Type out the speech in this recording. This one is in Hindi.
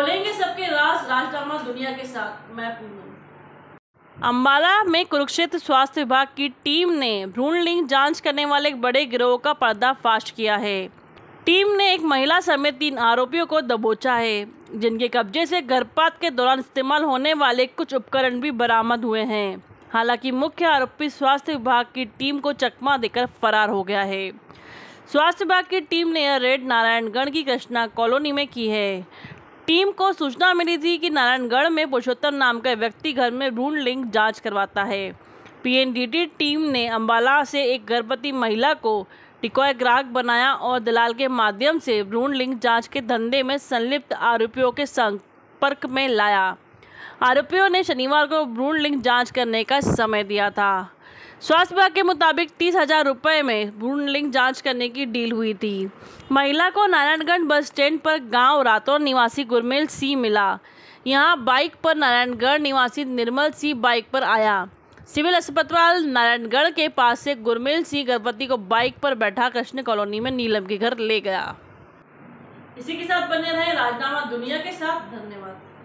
खोलेंगे सबके राज राजनामा दुनिया के साथ मैं पूनम अम्बाला में कुरुक्षेत्र स्वास्थ्य विभाग की टीम ने भ्रूण लिंग जांच करने वाले एक बड़े गिरोह का पर्दाफाश किया है टीम ने एक महिला समेत तीन आरोपियों को दबोचा है जिनके कब्जे से गर्भपात के दौरान इस्तेमाल होने वाले कुछ उपकरण भी बरामद हुए हैं हालांकि मुख्य आरोपी स्वास्थ्य विभाग की टीम को चकमा देकर फरार हो गया है स्वास्थ्य विभाग की टीम ने यह रेड नारायणगढ़ की कृष्णा कॉलोनी में की है टीम को सूचना मिली थी कि नारायणगढ़ में पुरुषोत्तम नाम का व्यक्ति घर में भ्रूण लिंग जांच करवाता है पीएनडीटी टीम ने अंबाला से एक गर्भवती महिला को टिकॉय ग्राहक बनाया और दलाल के माध्यम से भ्रूण लिंग जांच के धंधे में संलिप्त आरोपियों के संपर्क में लाया आरोपियों ने शनिवार को भ्रूण लिंग जांच करने का समय दिया था स्वास्थ्य विभाग के मुताबिक तीस हजार रुपये में लिंग जांच करने की डील हुई थी महिला को नारायणगंज बस स्टैंड पर गांव रातौर निवासी गुरमेल सिंह मिला यहां बाइक पर नारायणगढ़ निवासी निर्मल सिंह बाइक पर आया सिविल अस्पताल नारायणगढ़ के पास से गुरमेल सिंह गर्भवती को बाइक पर बैठा कृष्ण कॉलोनी में नीलम के घर ले गया इसी के साथ बने रहे राजनामा दुनिया के साथ धन्यवाद